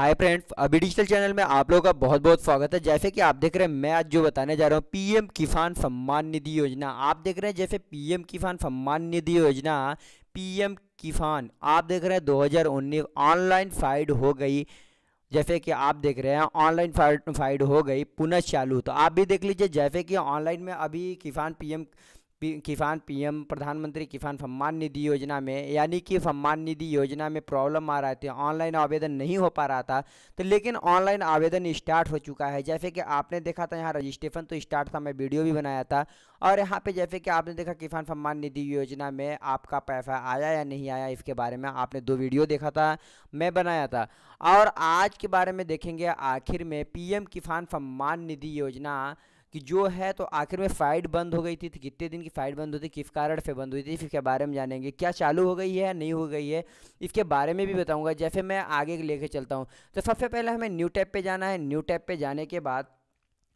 हाय friends अभी digital channel में आप लोगों का बहुत बहुत स्वागत है जैसे कि आप देख रहे हैं मैं आज जो बताने जा रहा हूँ पीएम किसान सम्मान निधि योजना आप देख रहे हैं जैसे पीएम किसान सम्मान निधि योजना पीएम किसान आप देख रहे हैं 2019 ऑनलाइन फाइड हो गई जैसे कि आप देख रहे हैं ऑनलाइन फाइड हो गई पुनः चालू तो आप भी देख लीजिए जैसे कि ऑनलाइन में अभी किसान पी किसान पीएम प्रधानमंत्री किसान सम्मान निधि योजना में यानी कि सम्मान निधि योजना में प्रॉब्लम आ रहा थी ऑनलाइन तो आवेदन नहीं हो पा रहा था तो लेकिन ऑनलाइन आवेदन स्टार्ट हो चुका है जैसे कि आपने देखा था यहाँ रजिस्ट्रेशन तो स्टार्ट था मैं वीडियो भी बनाया था और यहाँ पे जैसे कि आपने देखा किसान सम्मान निधि योजना में आपका पैसा आया या नहीं आया इसके बारे में आपने दो वीडियो देखा था मैं बनाया था और आज के बारे में देखेंगे आखिर में पी किसान सम्मान निधि योजना कि जो है तो आखिर में फाइट बंद हो गई थी कितने दिन की फाइट बंद हुई थी किस कारण से बंद हुई थी इसके बारे में जानेंगे क्या चालू हो गई है या नहीं हो गई है इसके बारे में भी बताऊँगा जैसे मैं आगे लेके चलता हूँ तो सबसे पहले हमें न्यू टैप पर जाना है न्यू टैप पर जाने के बाद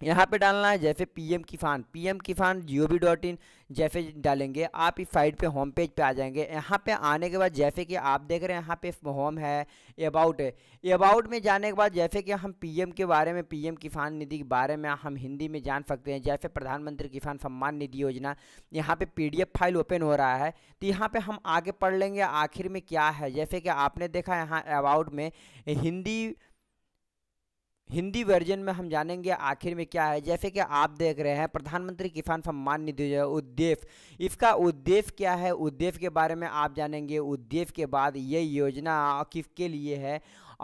यहाँ पे डालना है जैसे पीएम किसान पीएम किसान जियो वी डॉट इन जैसे डालेंगे आप इस साइट पे होम पेज पे आ जाएंगे यहाँ पे आने के बाद जैसे कि आप देख रहे हैं यहाँ पे होम है अबाउट है अबाउट में जाने के बाद जैसे कि हम पीएम के बारे में पीएम किसान निधि के बारे में हम हिंदी में जान सकते हैं जैसे प्रधानमंत्री किसान सम्मान निधि योजना यहाँ पर पी फाइल ओपन हो रहा है तो यहाँ पर हम आगे पढ़ लेंगे आखिर में क्या है जैसे कि आपने देखा यहाँ अबाउट में हिंदी हिंदी वर्जन में हम जानेंगे आखिर में क्या है जैसे कि आप देख रहे हैं प्रधानमंत्री किसान सम्मान निधि जो है उद्देश्य इसका उद्देश्य क्या है उद्देश्य के बारे में आप जानेंगे उद्देश्य के बाद ये योजना किसके लिए है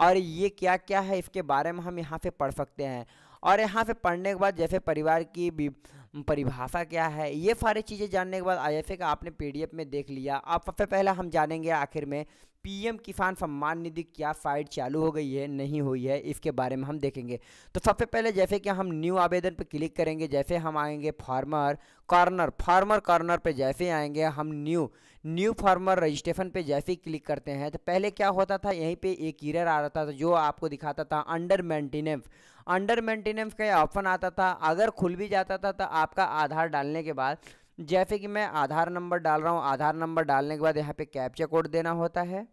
और ये क्या क्या है इसके बारे में हम यहाँ से पढ़ सकते हैं और यहाँ से पढ़ने के बाद जैसे परिवार की परिभाषा क्या है ये सारी चीज़ें जानने के बाद जैसे का आपने पी में देख लिया आप सबसे पहले हम जानेंगे आखिर में पीएम किसान सम्मान निधि क्या फाइट चालू हो गई है नहीं हुई है इसके बारे में हम देखेंगे तो सबसे पहले जैसे कि हम न्यू आवेदन पर क्लिक करेंगे जैसे हम आएंगे फार्मर कॉर्नर फार्मर कॉर्नर पर जैसे आएंगे हम न्यू न्यू फार्मर रजिस्ट्रेशन पे जैसे ही क्लिक करते हैं तो पहले क्या होता था यहीं पे एक ईरर आ रहा था तो जो आपको दिखाता था अंडर मेंटेनेंस अंडर मेंटेनेंस का ऑप्शन आता था अगर खुल भी जाता था तो आपका आधार डालने के बाद जैसे कि मैं आधार नंबर डाल रहा हूँ आधार नंबर डालने के बाद यहाँ पे कैप्चा कोड देना होता है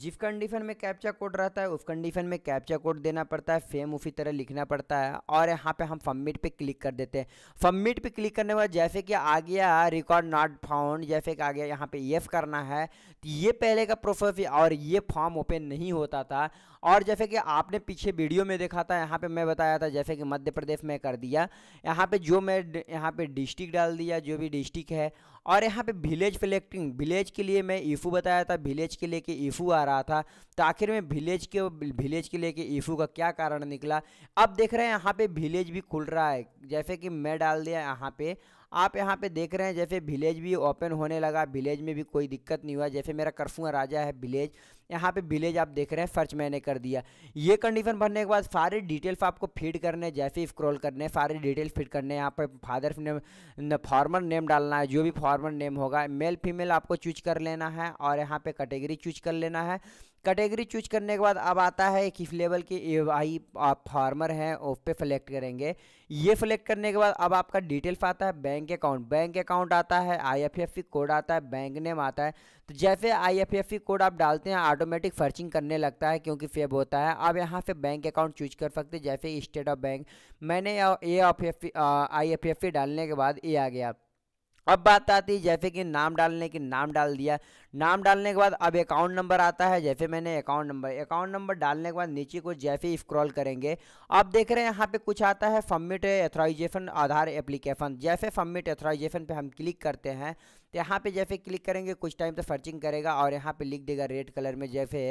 जिस कंडीशन में कैप्चा कोड रहता है उस कंडीशन में कैप्चा कोड देना पड़ता है सेम उसी तरह लिखना पड़ता है और यहाँ पे हम सबमिट पे क्लिक कर देते हैं सबमिट पे क्लिक करने के बाद जैसे कि आ गया रिकॉर्ड नॉट फाउंड जैसे कि आ गया यहाँ पे येफ करना है तो ये पहले का प्रोसेस और ये फॉर्म ओपन नहीं होता था और जैसे कि आपने पीछे वीडियो में देखा था यहाँ पर मैं बताया था जैसे कि मध्य प्रदेश में कर दिया यहाँ पर जो मैं यहाँ पर डिस्ट्रिक्ट डाल दिया जो भी डिस्ट्रिक्ट है और यहाँ पे विलेज फ्लेक्टिंग विलेज के लिए मैं ईफू बताया था विलेज के लेके ईफू आ रहा था तो आखिर में विलेज के विलेज के लेके ईफू का क्या कारण निकला अब देख रहे हैं यहाँ पे विलेज भी खुल रहा है जैसे कि मैं डाल दिया यहाँ पे आप यहाँ पे देख रहे हैं जैसे विलेज भी ओपन होने लगा विलेज में भी कोई दिक्कत नहीं हुआ जैसे मेरा करफुआ राजा है विलेज यहाँ पे विलेज आप देख रहे हैं सर्च मैंने कर दिया ये कंडीशन भरने के बाद सारे डिटेल्स आपको फीड करने जैसे स्क्रॉल करने सारे डिटेल फीड करने यहाँ पर फादर नेम फॉर्मर नेम डालना है जो भी फॉर्मर नेम होगा मेल फीमेल आपको चूज कर लेना है और यहाँ पे कैटेगरी चूज कर लेना है कैटेगरी चूज करने के बाद अब आता है किस लेवल के ए आई आप फार्मर हैं उस पर सेलेक्ट करेंगे ये सेलेक्ट करने के बाद अब आपका डिटेल्स आता है बैंक अकाउंट बैंक अकाउंट आता है सी कोड आता है बैंक नेम आता है तो जैसे आई e कोड आप डालते हैं ऑटोमेटिक फर्चिंग करने लगता है क्योंकि फेब होता है आप यहाँ से बैंक अकाउंट चूज कर सकते हैं जैसे स्टेट ऑफ बैंक मैंने ए आई एफ डालने के बाद ए आ गया अब बात आती है जैसे कि नाम डालने की नाम डाल दिया नाम डालने के बाद अब अकाउंट नंबर आता है जैसे मैंने अकाउंट नंबर अकाउंट नंबर डालने के बाद नीचे को जैसे स्क्रॉल करेंगे आप देख रहे हैं यहाँ पे कुछ आता है सबमिट एथोराइजेशन आधार एप्लीकेशन जैसे सबमिट एथोराइजेशन पे हम क्लिक करते हैं तो यहाँ पे जैसे क्लिक करेंगे कुछ टाइम तो सर्चिंग करेगा और यहाँ पे लिख देगा रेड कलर में जैसे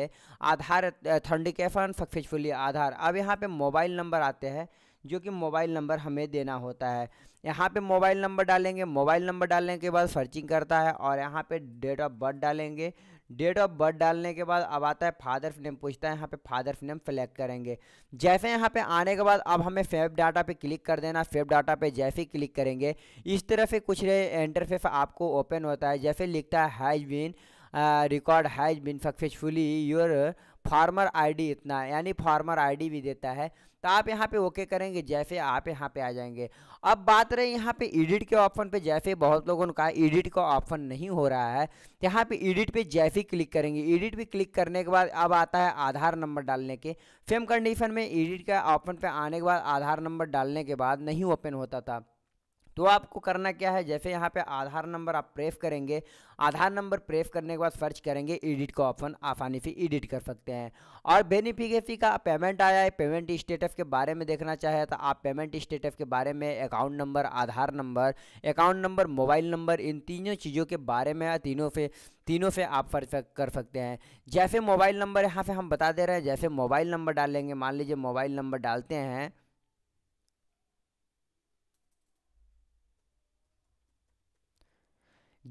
आधार थंडिकेफन सक्सेसफुली आधार अब यहाँ पे मोबाइल नंबर आते हैं जो कि मोबाइल नंबर हमें देना होता है यहाँ पे मोबाइल नंबर डालेंगे मोबाइल नंबर डालने के बाद सर्चिंग करता है और यहाँ पे डेट ऑफ बर्थ डालेंगे डेट ऑफ बर्थ डालने के बाद अब आता है फादर नेम पूछता है यहाँ पे फादर नेम सेलेक्ट करेंगे जैसे यहाँ पे आने के बाद अब हमें फेफ डाटा पे क्लिक कर देना फेब डाटा पे जैसे ही क्लिक करेंगे इस तरह से कुछ इंटरफेस आपको ओपन होता है जैसे लिखता है has been record has been successfully your farmer ID इतना यानी फार्मर आईडी भी देता है तो आप यहाँ पे ओके करेंगे जैसे आप यहाँ पे आ जाएंगे अब बात रहे यहाँ पे एडिट के ऑप्शन पे जैसे बहुत लोगों ने कहा एडिट का ऑप्शन नहीं हो रहा है तो यहाँ पे एडिट पे जैसे ही क्लिक करेंगे एडिट पे क्लिक करने के बाद अब आता है आधार नंबर डालने के सेम कंडीशन में एडिट का ऑप्शन पे आने के बाद आधार नंबर डालने के बाद नहीं ओपन होता था तो आपको करना क्या है जैसे यहाँ पे आधार नंबर आप प्रेफ करेंगे आधार नंबर प्रेफ करने के बाद सर्च करेंगे एडिट का ऑप्शन आसानी से एडिट कर सकते हैं और बेनिफिकेसी का पेमेंट आया है पेमेंट स्टेटस के बारे में देखना चाहे तो आप पेमेंट स्टेटस के बारे में account number Aadhaar number account number mobile number इन तीनों चीज़ों के बारे में तीनों से तीनों से आप सर्च कर सकते हैं जैसे मोबाइल नंबर यहाँ से हम बता दे रहे हैं जैसे मोबाइल नंबर डालेंगे मान लीजिए मोबाइल नंबर डालते हैं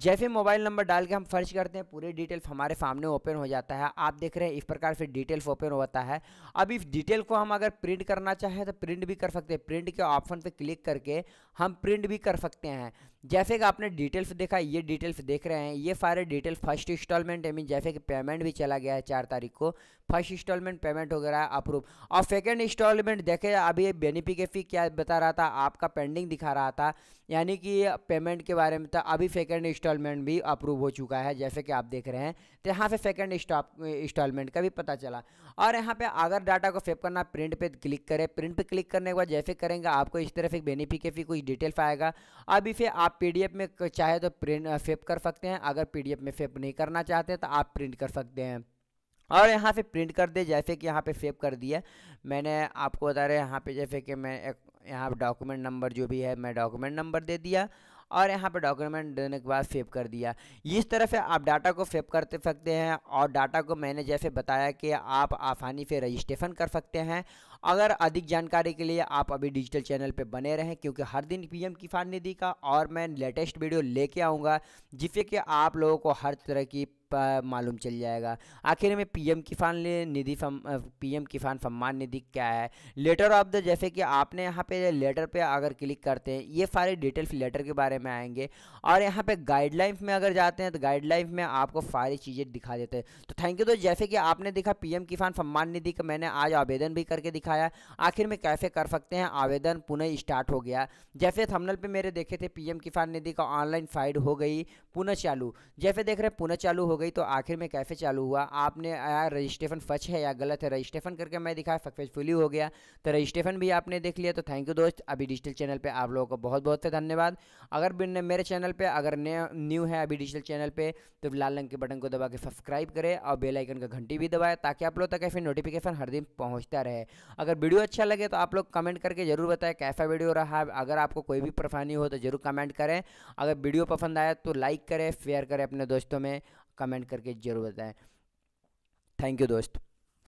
जैसे मोबाइल नंबर डाल के हम फर्ज करते हैं पूरी डिटेल्स हमारे सामने ओपन हो जाता है आप देख रहे हैं इस प्रकार से डिटेल्स ओपन होता है अब इस डिटेल को हम अगर प्रिंट करना चाहें तो प्रिंट भी कर सकते हैं प्रिंट के ऑप्शन पर क्लिक करके हम प्रिंट भी कर सकते हैं जैसे कि आपने डिटेल्स देखा ये डिटेल्स देख रहे हैं ये सारे detail first installment I mean जैसे कि पेमेंट भी चला गया है चार तारीख को फर्स्ट इंस्टॉलमेंट पेमेंट हो गया अप्रूव और सेकेंड इंस्टॉलमेंट देखे अभी बेनिफिकेफी क्या बता रहा था आपका पेंडिंग दिखा रहा था यानी कि पेमेंट के बारे में था अभी सेकेंड इंस्टॉलमेंट भी अप्रूव हो चुका है जैसे कि आप देख रहे हैं तो यहाँ से सेकेंड इंस्टॉलमेंट का भी पता चला और यहाँ पर अगर डाटा को सेव करना प्रिंट पे क्लिक करें प्रिंट पे क्लिक करने के बाद जैसे करेंगे आपको इस तरह से बेनिफिकेफी कुछ डिटेल्स आएगा अभी से आप आप पीडीएफ में चाहे तो प्रिंट फेप कर सकते हैं अगर पीडीएफ में फेप नहीं करना चाहते तो आप प्रिंट कर सकते हैं और यहाँ पे प्रिंट कर दे जैसे कि यहाँ पे सेव कर दिया मैंने आपको बता रहे यहाँ पे जैसे कि मैं एक यहाँ डॉक्यूमेंट नंबर जो भी है मैं डॉक्यूमेंट नंबर दे दिया और यहाँ पे डॉक्यूमेंट देने के बाद सेव कर दिया इस तरह से आप डाटा को सेव करते सकते हैं और डाटा को मैंने जैसे बताया कि आप आसानी से रजिस्ट्रेशन कर सकते हैं अगर अधिक जानकारी के लिए आप अभी डिजिटल चैनल पर बने रहें क्योंकि हर दिन पीएम किसान निधि का और मैं लेटेस्ट वीडियो लेके आऊँगा जिससे कि आप लोगों को हर तरह की मालूम चल जाएगा आखिर में पीएम किसान निधि पीएम किसान सम्मान निधि क्या है लेटर ऑफ द जैसे कि आपने यहाँ पे लेटर पे अगर क्लिक करते हैं ये सारे डिटेल्स लेटर के बारे में आएंगे और यहाँ पे गाइडलाइंस में अगर जाते हैं तो गाइडलाइंस में आपको सारी चीज़ें दिखा देते हैं तो थैंक यू तो जैसे कि आपने देखा पी किसान सम्मान निधि का मैंने आज आवेदन भी करके दिखा दिखाया आखिर में कैसे कर सकते हैं आवेदन पुनः स्टार्ट हो गया जैसे थमनल पे मेरे देखे थे पीएम किसान निधि का ऑनलाइन फाइड हो गई पुनः चालू जैसे देख रहे पुनः चालू हो गई तो आखिर में कैसे चालू हुआ आपने आया रजिस्ट्रेशन फच है या गलत है रजिस्ट्रेशन करके मैं दिखाया सक्सेसफुली हो गया तो रजिस्ट्रेशन भी आपने देख लिया तो थैंक यू दोस्त अभी डिजिटल चैनल पर आप लोगों को बहुत बहुत धन्यवाद अगर मेरे चैनल पर अगर न्यू है अभी डिजिटल चैनल पर तो लाल रंग के बटन को दबा के सब्सक्राइब करें और बेलाइकन का घंटी भी दबाए ताकि आप लोग तक ऐसे नोटिफिकेशन हर दिन पहुँचता रहे अगर वीडियो अच्छा लगे तो आप लोग कमेंट करके ज़रूर बताएं कैसा वीडियो रहा अगर आपको कोई भी परेशानी हो तो ज़रूर कमेंट करें अगर वीडियो पसंद आया तो लाइक करें शेयर करें अपने दोस्तों में कमेंट करके ज़रूर बताएं थैंक यू दोस्त